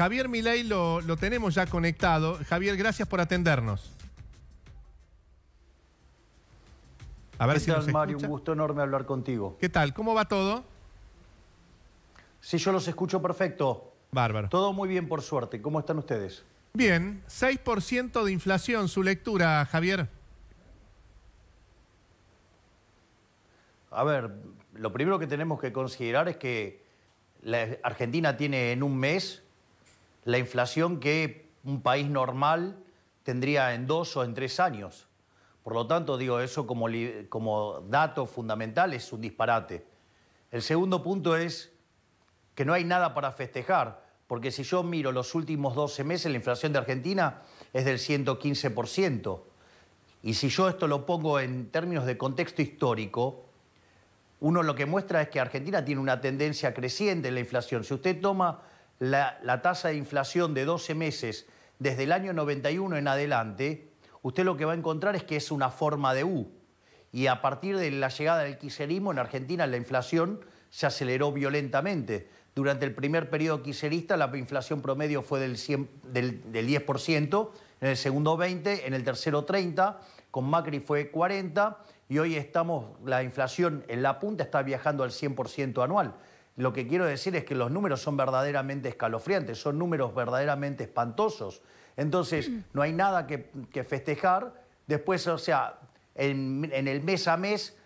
Javier Milei lo, tenemos ya conectado. Javier, gracias por atendernos. A ver ¿Qué si tal, Mario? Un gusto enorme hablar contigo. ¿Qué tal? ¿Cómo va todo? Sí, yo los escucho perfecto. Bárbaro. Todo muy bien, por suerte. ¿Cómo están ustedes? Bien, 6% de inflación, su lectura, Javier. A ver, lo primero que tenemos que considerar es que la Argentina tiene en un mes la inflación que un país normal tendría en dos o en tres años. Por lo tanto, digo eso como, como dato fundamental es un disparate. El segundo punto es que no hay nada para festejar, porque si yo miro los últimos 12 meses, la inflación de Argentina es del 115%. Y si yo esto lo pongo en términos de contexto histórico, uno lo que muestra es que Argentina tiene una tendencia creciente en la inflación. Si usted toma la, tasa de inflación de 12 meses desde el año 91 en adelante, usted lo que va a encontrar es que es una forma de U. Y a partir de la llegada del quiserismo en Argentina la inflación se aceleró violentamente. Durante el primer periodo quiserista la inflación promedio fue del, del 10%, en el segundo 20%, en el tercero 30%, con Macri fue 40% y hoy estamos, la inflación en la punta está viajando al 100% anual. Lo que quiero decir es que los números son verdaderamente escalofriantes, son números verdaderamente espantosos. Entonces, mm. no hay nada que, festejar. Después, o sea, en, el mes a mes,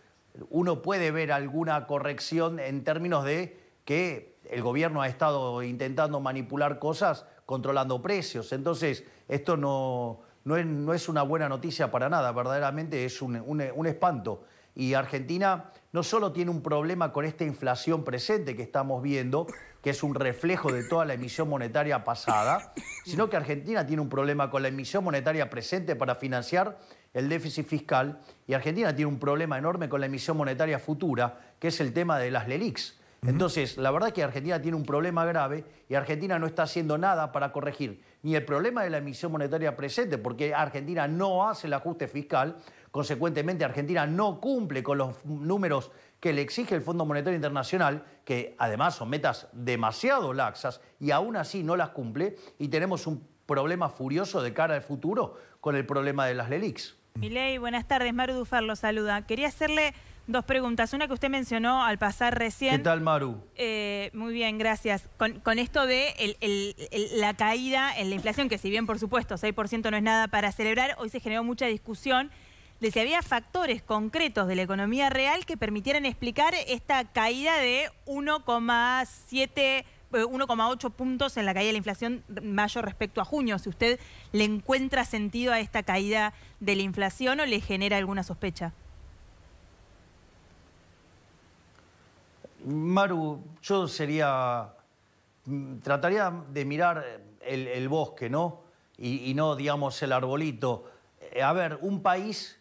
uno puede ver alguna corrección en términos de que el gobierno ha estado intentando manipular cosas controlando precios. Entonces, esto no, no, es, una buena noticia para nada, verdaderamente es un, un espanto. Y Argentina no solo tiene un problema con esta inflación presente que estamos viendo, que es un reflejo de toda la emisión monetaria pasada, sino que Argentina tiene un problema con la emisión monetaria presente para financiar el déficit fiscal y Argentina tiene un problema enorme con la emisión monetaria futura, que es el tema de las LELIX. Entonces, la verdad es que Argentina tiene un problema grave y Argentina no está haciendo nada para corregir ni el problema de la emisión monetaria presente, porque Argentina no hace el ajuste fiscal, Consecuentemente, Argentina no cumple con los números que le exige el Fondo Monetario Internacional, que además son metas demasiado laxas y aún así no las cumple y tenemos un problema furioso de cara al futuro con el problema de las LELIX. Milei, buenas tardes. Maru Dufar lo saluda. Quería hacerle dos preguntas. Una que usted mencionó al pasar recién. ¿Qué tal, Maru? Eh, muy bien, gracias. Con, esto de la caída en la inflación, que si bien, por supuesto, 6% no es nada para celebrar, hoy se generó mucha discusión de si había factores concretos de la economía real que permitieran explicar esta caída de 1,8 eh, puntos en la caída de la inflación mayo respecto a junio. Si usted le encuentra sentido a esta caída de la inflación o le genera alguna sospecha. Maru, yo sería. Mm, trataría de mirar el, bosque, ¿no? Y, y, no, digamos, el arbolito. Eh, a ver, un país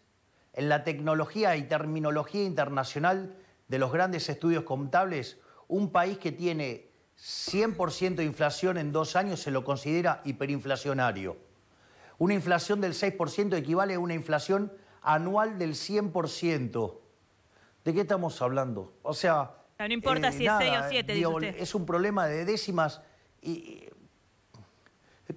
en la tecnología y terminología internacional de los grandes estudios contables, un país que tiene 100% de inflación en dos años se lo considera hiperinflacionario. Una inflación del 6% equivale a una inflación anual del 100%. ¿De qué estamos hablando? O sea... No importa eh, si es 6 o 7, dice Es un problema de décimas y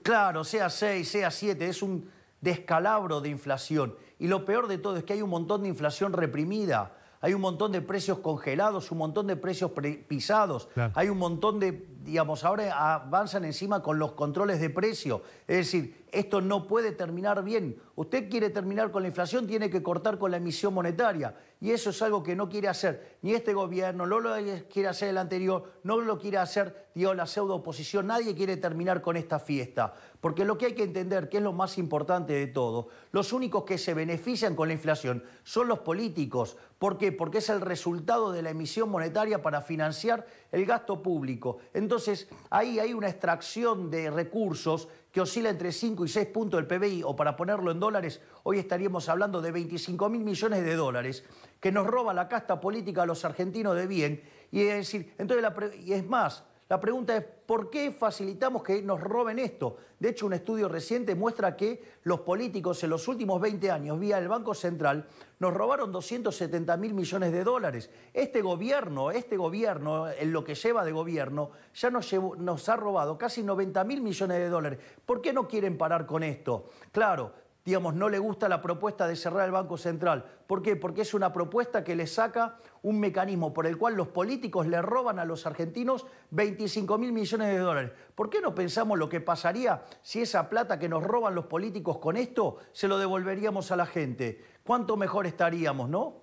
claro, sea 6, sea 7, es un descalabro de inflación. Y lo peor de todo es que hay un montón de inflación reprimida, hay un montón de precios congelados, un montón de precios pisados, hay un montón de, digamos, ahora avanzan encima con los controles de precio. Es decir, esto no puede terminar bien. Usted quiere terminar con la inflación, tiene que cortar con la emisión monetaria. Y eso es algo que no quiere hacer ni este gobierno, no lo quiere hacer el anterior, no lo quiere hacer, la pseudo oposición. Nadie quiere terminar con esta fiesta. Porque lo que hay que entender, que es lo más importante de todo, los únicos que se benefician con la inflación son los políticos. ¿Por qué? Porque es el resultado de la emisión monetaria para financiar el gasto público. Entonces, ahí hay una extracción de recursos que oscila entre 5 y 6 puntos del PBI, o para ponerlo en dólares, hoy estaríamos hablando de 25 mil millones de dólares, que nos roba la casta política a los argentinos de bien. Y es decir, entonces y es más, la pregunta es, ¿por qué facilitamos que nos roben esto? De hecho, un estudio reciente muestra que los políticos en los últimos 20 años, vía el Banco Central, nos robaron 270 mil millones de dólares. Este gobierno, este gobierno, en lo que lleva de gobierno, ya nos, nos ha robado casi 90 mil millones de dólares. ¿Por qué no quieren parar con esto? Claro, digamos, no le gusta la propuesta de cerrar el Banco Central. ¿Por qué? Porque es una propuesta que le saca un mecanismo por el cual los políticos le roban a los argentinos 25 mil millones de dólares. ¿Por qué no pensamos lo que pasaría si esa plata que nos roban los políticos con esto se lo devolveríamos a la gente? ¿Cuánto mejor estaríamos, no?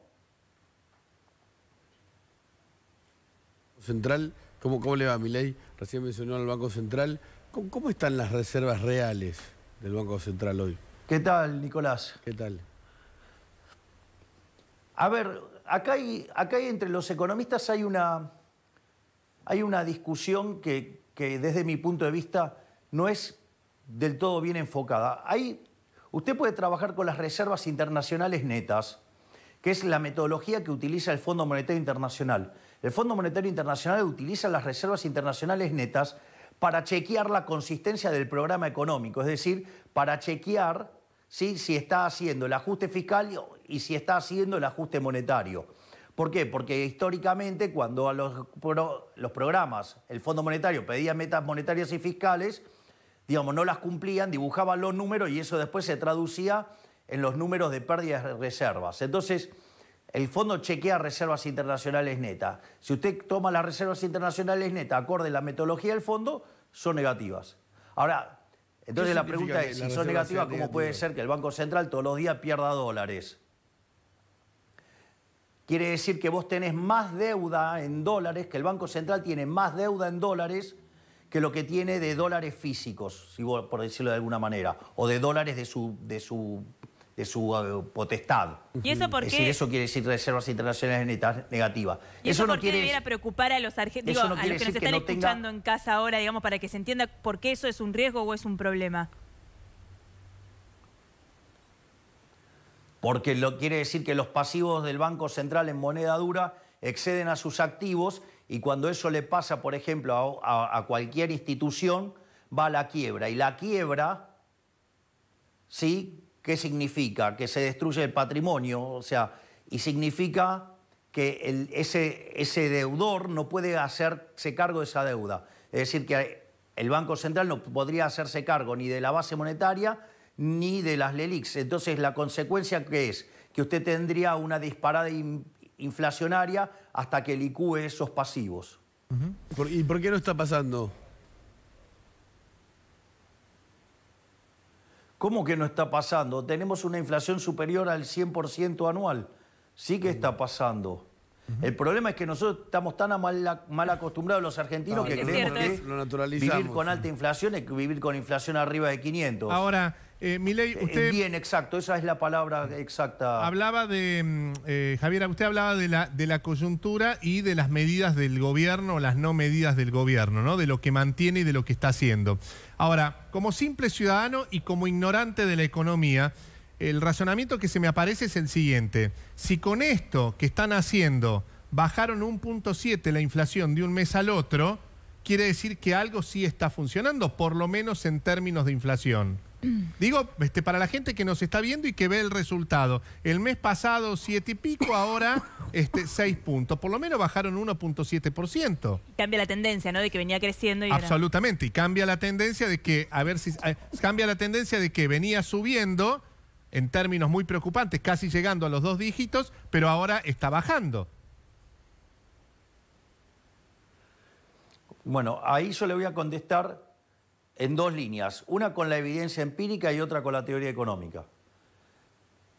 Central, ¿cómo, cómo le va, ley? Recién mencionó al Banco Central. ¿Cómo están las reservas reales del Banco Central hoy? ¿Qué tal, Nicolás? ¿Qué tal? A ver, acá hay, acá entre los economistas hay una, hay una discusión que, desde mi punto de vista no es del todo bien enfocada. Hay, usted puede trabajar con las reservas internacionales netas, que es la metodología que utiliza el Fondo Monetario Internacional. El Fondo Monetario Internacional utiliza las reservas internacionales netas para chequear la consistencia del programa económico, es decir, para chequear si está haciendo el ajuste fiscal y si está haciendo el ajuste monetario. ¿Por qué? Porque históricamente cuando los, los programas, el Fondo Monetario pedía metas monetarias y fiscales, digamos, no las cumplían, dibujaban los números y eso después se traducía en los números de pérdidas de reservas. Entonces, el fondo chequea reservas internacionales netas. Si usted toma las reservas internacionales netas acorde a la metodología del fondo, son negativas. Ahora, entonces la pregunta es, si son negativas, ¿cómo puede ser que el Banco Central todos los días pierda dólares? Quiere decir que vos tenés más deuda en dólares, que el Banco Central tiene más deuda en dólares que lo que tiene de dólares físicos, por decirlo de alguna manera, o de dólares de su, de su de su eh, potestad. ¿Y eso por eso quiere decir reservas internacionales negativas. eso, por no qué quiere... debiera preocupar a los argentinos, a los que nos están escuchando en casa ahora, digamos, para que se entienda por qué eso es un riesgo o es un problema? Porque lo quiere decir que los pasivos del Banco Central en moneda dura exceden a sus activos y cuando eso le pasa, por ejemplo, a, a cualquier institución, va a la quiebra. Y la quiebra, ¿sí? ¿Qué significa? Que se destruye el patrimonio, o sea, y significa que ese, deudor no puede hacerse cargo de esa deuda. Es decir, que el Banco Central no podría hacerse cargo ni de la base monetaria ni de las LELIX. Entonces, la consecuencia que es que usted tendría una disparada inflacionaria hasta que licúe esos pasivos. ¿Y por qué no está pasando? ¿Cómo que no está pasando? Tenemos una inflación superior al 100% anual. Sí que está pasando. El problema es que nosotros estamos tan mal, acostumbrados los argentinos que creemos que vivir con alta inflación es vivir con inflación arriba de 500. Ahora, eh, ley, eh, usted... Bien, exacto, esa es la palabra exacta. Hablaba de, mm, eh, Javier, usted hablaba de la, de la coyuntura y de las medidas del gobierno, las no medidas del gobierno, ¿no? De lo que mantiene y de lo que está haciendo. Ahora, como simple ciudadano y como ignorante de la economía el razonamiento que se me aparece es el siguiente. Si con esto que están haciendo bajaron 1.7 la inflación de un mes al otro, quiere decir que algo sí está funcionando, por lo menos en términos de inflación. Mm. Digo, este, para la gente que nos está viendo y que ve el resultado, el mes pasado siete y pico, ahora este, 6 puntos, por lo menos bajaron 1.7%. Cambia la tendencia, ¿no? De que venía creciendo y Absolutamente, y cambia la tendencia de que, a ver si, eh, cambia la tendencia de que venía subiendo en términos muy preocupantes, casi llegando a los dos dígitos, pero ahora está bajando. Bueno, ahí yo le voy a contestar en dos líneas, una con la evidencia empírica y otra con la teoría económica.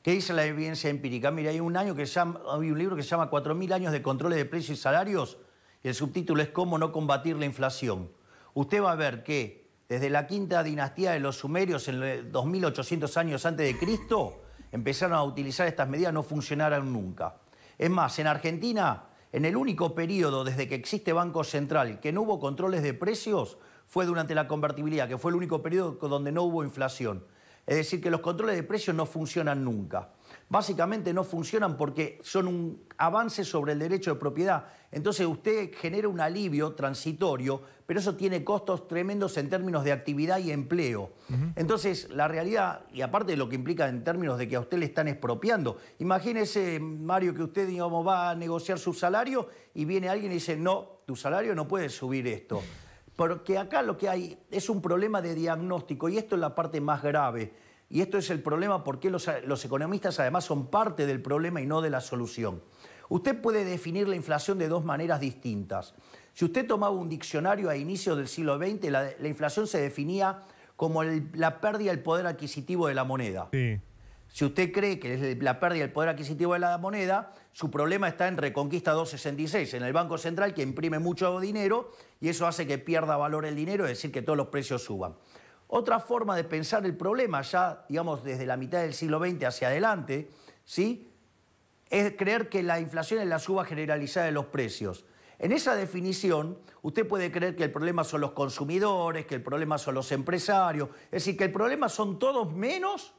¿Qué dice la evidencia empírica? Mira, hay un, año que se llama, hay un libro que se llama 4.000 años de controles de precios y salarios, y el subtítulo es Cómo no combatir la inflación. Usted va a ver que desde la quinta dinastía de los sumerios, en 2800 años antes de Cristo, empezaron a utilizar estas medidas, no funcionaron nunca. Es más, en Argentina, en el único periodo desde que existe Banco Central que no hubo controles de precios, fue durante la convertibilidad, que fue el único periodo donde no hubo inflación. Es decir, que los controles de precios no funcionan nunca básicamente no funcionan porque son un avance sobre el derecho de propiedad. Entonces usted genera un alivio transitorio, pero eso tiene costos tremendos en términos de actividad y empleo. Entonces, la realidad, y aparte de lo que implica en términos de que a usted le están expropiando, imagínese, Mario, que usted va a negociar su salario y viene alguien y dice, no, tu salario no puede subir esto. Porque acá lo que hay es un problema de diagnóstico y esto es la parte más grave y esto es el problema porque los, economistas además son parte del problema y no de la solución. Usted puede definir la inflación de dos maneras distintas. Si usted tomaba un diccionario a inicios del siglo XX, la, inflación se definía como la pérdida del poder adquisitivo de la moneda. Si usted cree que es la pérdida del poder adquisitivo de la moneda, su problema está en Reconquista 266, en el Banco Central que imprime mucho dinero y eso hace que pierda valor el dinero, es decir, que todos los precios suban. Otra forma de pensar el problema, ya digamos desde la mitad del siglo XX hacia adelante, ¿sí? es creer que la inflación es la suba generalizada de los precios. En esa definición, usted puede creer que el problema son los consumidores, que el problema son los empresarios, es decir, que el problema son todos menos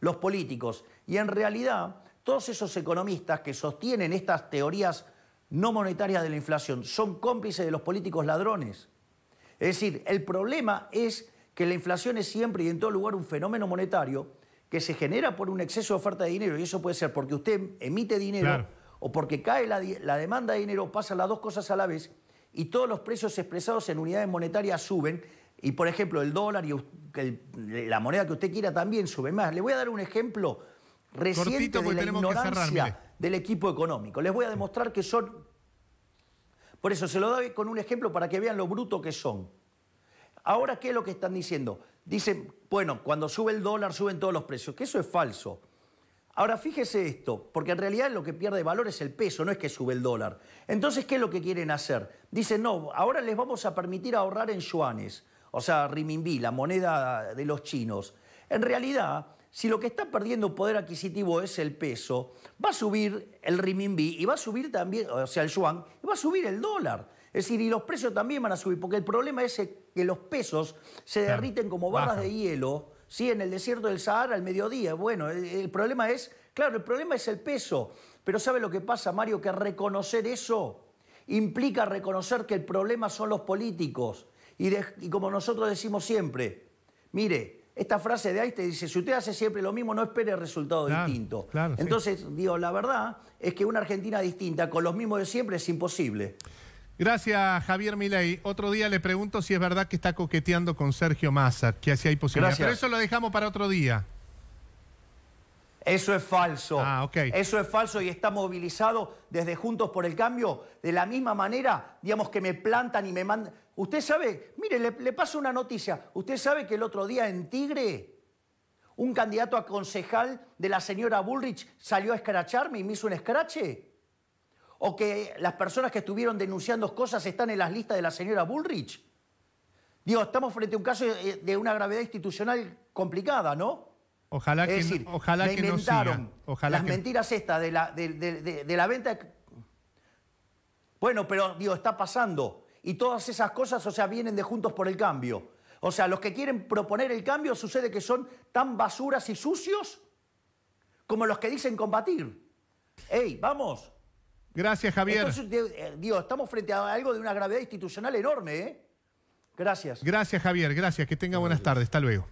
los políticos. Y en realidad, todos esos economistas que sostienen estas teorías no monetarias de la inflación son cómplices de los políticos ladrones. Es decir, el problema es que la inflación es siempre y en todo lugar un fenómeno monetario que se genera por un exceso de oferta de dinero, y eso puede ser porque usted emite dinero o porque cae la, demanda de dinero, pasa las dos cosas a la vez, y todos los precios expresados en unidades monetarias suben, y por ejemplo el dólar y la moneda que usted quiera también sube más. Le voy a dar un ejemplo reciente de la ignorancia del equipo económico. Les voy a demostrar que son... Por eso se lo doy con un ejemplo para que vean lo bruto que son. Ahora, ¿qué es lo que están diciendo? Dicen, bueno, cuando sube el dólar suben todos los precios, que eso es falso. Ahora fíjese esto, porque en realidad lo que pierde valor es el peso, no es que sube el dólar. Entonces, ¿qué es lo que quieren hacer? Dicen, no, ahora les vamos a permitir ahorrar en yuanes, o sea, renminbi, la moneda de los chinos. En realidad, si lo que está perdiendo poder adquisitivo es el peso, va a subir el renminbi y va a subir también, o sea, el yuan, y va a subir el dólar. Es decir, y los precios también van a subir, porque el problema es eh, que los pesos se derriten como barras de hielo, ¿sí? En el desierto del Sahara al mediodía. Bueno, el, problema es, claro, el problema es el peso. Pero ¿sabe lo que pasa, Mario? Que reconocer eso implica reconocer que el problema son los políticos. Y, como nosotros decimos siempre, mire, esta frase de te dice, si usted hace siempre lo mismo, no espere el resultado distinto Entonces, digo, la verdad es que una Argentina distinta con los mismos de siempre es imposible. Gracias, Javier Milei. Otro día le pregunto si es verdad que está coqueteando con Sergio Massa, que así hay posibilidad. Pero eso lo dejamos para otro día. Eso es falso. Ah, okay. Eso es falso y está movilizado desde Juntos por el Cambio de la misma manera, digamos, que me plantan y me mandan. Usted sabe, mire, le, le paso una noticia. Usted sabe que el otro día en Tigre un candidato a concejal de la señora Bullrich salió a escracharme y me hizo un escrache. ¿O que las personas que estuvieron denunciando cosas están en las listas de la señora Bullrich? Digo, estamos frente a un caso eh, de una gravedad institucional complicada, ¿no? Ojalá que, decir, ojalá inventaron las mentiras estas de la, de la venta. Bueno, pero digo, está pasando. Y todas esas cosas, o sea, vienen de Juntos por el Cambio. O sea, los que quieren proponer el cambio sucede que son tan basuras y sucios como los que dicen combatir. ¡Ey, vamos! Gracias, Javier. Entonces, eh, estamos frente a algo de una gravedad institucional enorme, ¿eh? Gracias. Gracias, Javier. Gracias. Que tenga buenas tardes. Hasta luego.